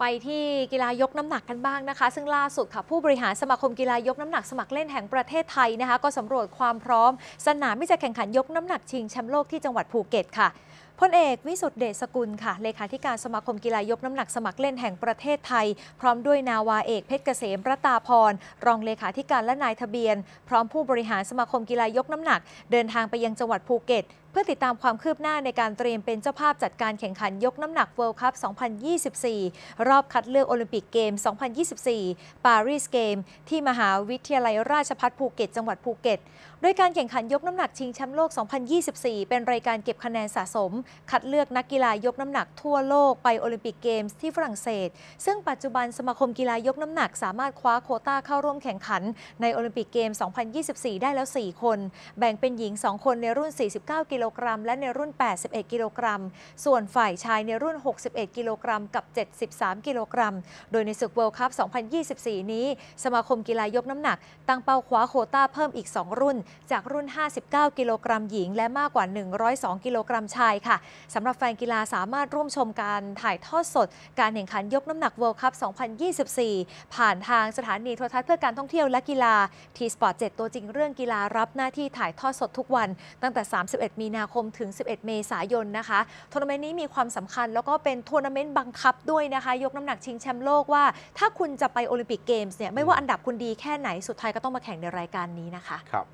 ไปที่กีฬายกน้ำหนักกันบ้างนะคะ ซึ่งล่าสุดค่ะ ผู้บริหารสมาคมกีฬายกน้ำหนัก สมัครเล่นแห่งประเทศไทยนะคะก็สำรวจความพร้อม สนามที่จะแข่งขันยกน้ำหนักชิงแชมป์โลกที่จังหวัดภูเก็ตค่ะพลเอกวิสุทธิเดชสกุลค่ะ เลขาธิการสมาคมกีฬายกน้ำหนักสมัครเล่นแห่งประเทศไทย พร้อมด้วยนาวาเอกเพชรเกษมรัตาพร รองเลขาธิการและนายทะเบียน พร้อมผู้บริหารสมาคมกีฬายกน้ำหนัก เดินทางไปยังจังหวัดภูเก็ตเพื่อติดตามความคืบหน้าในการเตรียมเป็นเจ้าภาพจัดการแข่งขันยกน้ำหนัก World Cup 2024 รอบคัดเลือกโอลิมปิกเกม 2024ปารีสเกมที่มหาวิทยาลัยราชภัฏภูเก็ต จังหวัดภูเก็ต โดยการแข่งขันยกน้ำหนักชิงแชมป์โลก 2024 เป็นรายการเก็บคะแนนสะสม คัดเลือกนักกีฬายกน้ำหนักทั่วโลกไปโอลิมปิกเกมส์ที่ฝรั่งเศส ซึ่งปัจจุบันสมาคมกีฬายกน้ำหนัก สามารถคว้าโคต้าเข้าร่วมแข่งขันในโอลิมปิกเกม2024 ได้แล้ว 4 คน แบ่งเป็นหญิง 2 คนในรุ่น 49กิโลกิโลกรัมและในรุ่น 81 กิโลกรัม ส่วนฝ่ายชายในรุ่น 61 กิโลกรัมกับ 73 กิโลกรัม โดยในศึกเวิลด์คัพ 2024 นี้ สมาคมกีฬายกน้ำหนัก ตั้งเป้าคว้าโคต้าเพิ่มอีก 2 รุ่น จากรุ่น 59 กิโลกรัมหญิง และมากกว่า 102 กิโลกรัมชายค่ะ สำหรับแฟนกีฬาสามารถร่วมชมการถ่ายทอดสด การแข่งขันยกน้ำหนักเวิลด์คัพ 2024 ผ่านทางสถานีโทรทัศน์เพื่อการท่องเที่ยวและกีฬาทีสปอร์ต7ตัวจริงเรื่องกีฬารับหน้าที่ถ่ายทอดสดทุกวันตั้งแต่ 31มีนาคมถึง 11 เมษายนนะคะ ทัวร์นาเมนต์นี้มีความสำคัญแล้วก็เป็นทัวร์นาเมนต์บังคับด้วยนะคะ ยกน้ำหนักชิงแชมป์โลกว่า ถ้าคุณจะไปโอลิมปิกเกมส์เนี่ย ไม่ว่าอันดับคุณดีแค่ไหนสุดท้ายก็ต้องมาแข่งในรายการนี้นะคะ ครับ